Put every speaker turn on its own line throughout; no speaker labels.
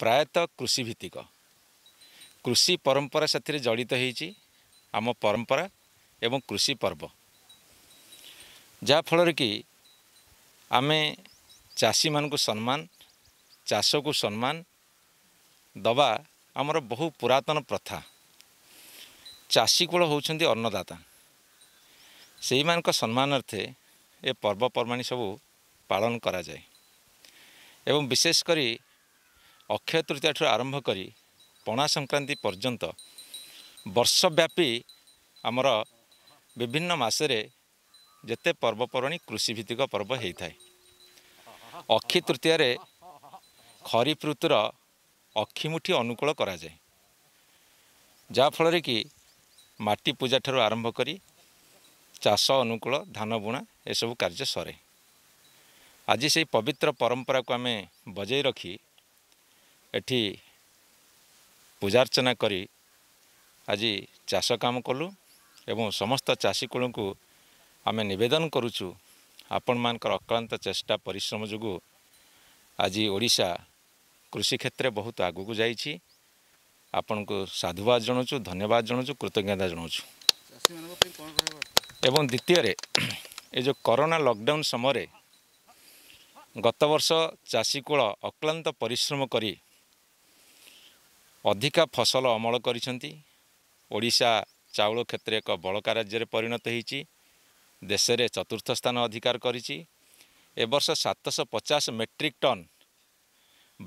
ପ୍ରାୟତଃ କୃଷି ଭିତ୍ତିକ କୃଷି ପରମ୍ପରା ସେଥିରେ ଜଡ଼ିତ ହେଇଛି ଆମ ପରମ୍ପରା ଏବଂ କୃଷି ପର୍ବ ଯାହାଫଳରେ କି ଆମେ ଚାଷୀମାନଙ୍କୁ ସମ୍ମାନ ଚାଷକୁ ସମ୍ମାନ ଦେବା ଆମର ବହୁ ପୁରାତନ ପ୍ରଥା ଚାଷୀ କୂଳ ହେଉଛନ୍ତି ଅନ୍ନଦାତା ସେଇମାନଙ୍କ ସମ୍ମାନାର୍ଥେ ଏ ପର୍ବପର୍ବାଣି ସବୁ ପାଳନ କରାଯାଏ ଏବଂ ବିଶେଷ କରି ଅକ୍ଷୟ ତୃତୀୟା ଠାରୁ ଆରମ୍ଭ କରି ପଣା ସଂକ୍ରାନ୍ତି ପର୍ଯ୍ୟନ୍ତ ବର୍ଷବ୍ୟାପୀ ଆମର ବିଭିନ୍ନ ମାସରେ ଯେତେ ପର୍ବପର୍ବାଣି କୃଷି ଭିତ୍ତିକ ପର୍ବ ହୋଇଥାଏ ଅକ୍ଷି ତୃତୀୟାରେ ଖରିଫ ଋତୁର ଅକ୍ଷିମୁଠି ଅନୁକୂଳ କରାଯାଏ ଯାହାଫଳରେ କି ମାଟି ପୂଜା ଠାରୁ ଆରମ୍ଭ କରି ଚାଷ ଅନୁକୂଳ ଧାନ ବୁଣା ଏସବୁ କାର୍ଯ୍ୟ ସରେ ଆଜି ସେହି ପବିତ୍ର ପରମ୍ପରାକୁ ଆମେ ବଜାଇ ରଖି ଏଠି ପୂଜାର୍ଚ୍ଚନା କରି ଆଜି ଚାଷ କାମ କଲୁ ଏବଂ ସମସ୍ତ ଚାଷୀ କୂଳଙ୍କୁ ଆମେ ନିବେଦନ କରୁଛୁ ଆପଣମାନଙ୍କର ଅକ୍ଳାନ୍ତ ଚେଷ୍ଟା ପରିଶ୍ରମ ଯୋଗୁଁ ଆଜି ଓଡ଼ିଶା କୃଷି କ୍ଷେତ୍ରରେ ବହୁତ ଆଗକୁ ଯାଇଛି ଆପଣଙ୍କୁ ସାଧୁବାଦ ଜଣାଉଛୁ ଧନ୍ୟବାଦ ଜଣାଉଛୁ କୃତଜ୍ଞତା ଜଣାଉଛୁ ଏବଂ ଦ୍ୱିତୀୟରେ ଏ ଯେଉଁ କରୋନା ଲକ୍ଡାଉନ୍ ସମୟରେ ଗତବର୍ଷ କୂଳ ଅକ୍ଳାନ୍ତ ପରିଶ୍ରମ କରି ଅଧିକା ଫସଲ ଅମଳ କରିଛନ୍ତି ଓଡ଼ିଶା ଚାଉଳ କ୍ଷେତ୍ରରେ ଏକ ବଳକା ରାଜ୍ୟରେ ପରିଣତ ହୋଇଛି ଦେଶରେ ଚତୁର୍ଥ ସ୍ଥାନ ଅଧିକାର କରିଛି ଏ ବର୍ଷ ସାତଶହ ପଚାଶ ମେଟ୍ରିକ୍ ଟନ୍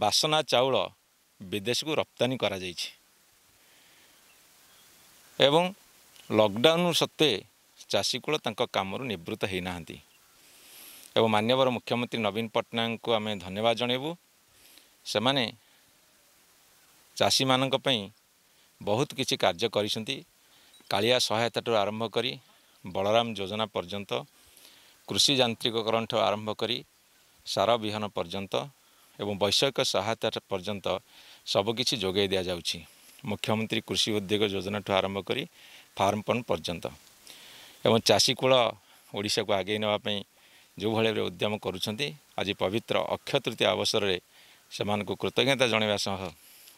ବାସନା ଚାଉଳ ବିଦେଶକୁ ରପ୍ତାନୀ କରାଯାଇଛି ଏବଂ ଲକ୍ଡାଉନ୍ ସତ୍ତ୍ୱେ ଚାଷୀକୂଳ ତାଙ୍କ କାମରୁ ନିବୃତ୍ତ ହୋଇନାହାନ୍ତି ଏବଂ ମାନ୍ୟବର ମୁଖ୍ୟମନ୍ତ୍ରୀ ନବୀନ ପଟ୍ଟନାୟକଙ୍କୁ ଆମେ ଧନ୍ୟବାଦ ଜଣାଇବୁ ସେମାନେ ଚାଷୀମାନଙ୍କ ପାଇଁ ବହୁତ କିଛି କାର୍ଯ୍ୟ କରିଛନ୍ତି କାଳିଆ ସହାୟତାଠୁ ଆରମ୍ଭ କରି ବଳରାମ ଯୋଜନା ପର୍ଯ୍ୟନ୍ତ କୃଷି ଯାନ୍ତ୍ରିକକରଣଠୁ ଆରମ୍ଭ କରି ସାର ବିହନ ପର୍ଯ୍ୟନ୍ତ ଏବଂ ବୈଷୟିକ ସହାୟତା ପର୍ଯ୍ୟନ୍ତ ସବୁକିଛି ଯୋଗାଇ ଦିଆଯାଉଛି ମୁଖ୍ୟମନ୍ତ୍ରୀ କୃଷି ଉଦ୍ୟୋଗ ଯୋଜନା ଠାରୁ ଆରମ୍ଭ କରି ଫାର୍ମ ପଣ୍ଡ ପର୍ଯ୍ୟନ୍ତ ଏବଂ ଚାଷୀ କୂଳ ଓଡ଼ିଶାକୁ ଆଗେଇ ନେବା ପାଇଁ ଯେଉଁଭଳି ଭାବରେ ଉଦ୍ୟମ କରୁଛନ୍ତି ଆଜି ପବିତ୍ର ଅକ୍ଷୟ ତୃତୀୟ ଅବସରରେ ସେମାନଙ୍କୁ କୃତଜ୍ଞତା ଜଣାଇବା ସହ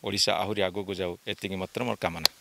ଓଡ଼ିଶା ଆହୁରି ଆଗକୁ ଯାଉ ଏତିକି ମାତ୍ର ମୋର କାମନା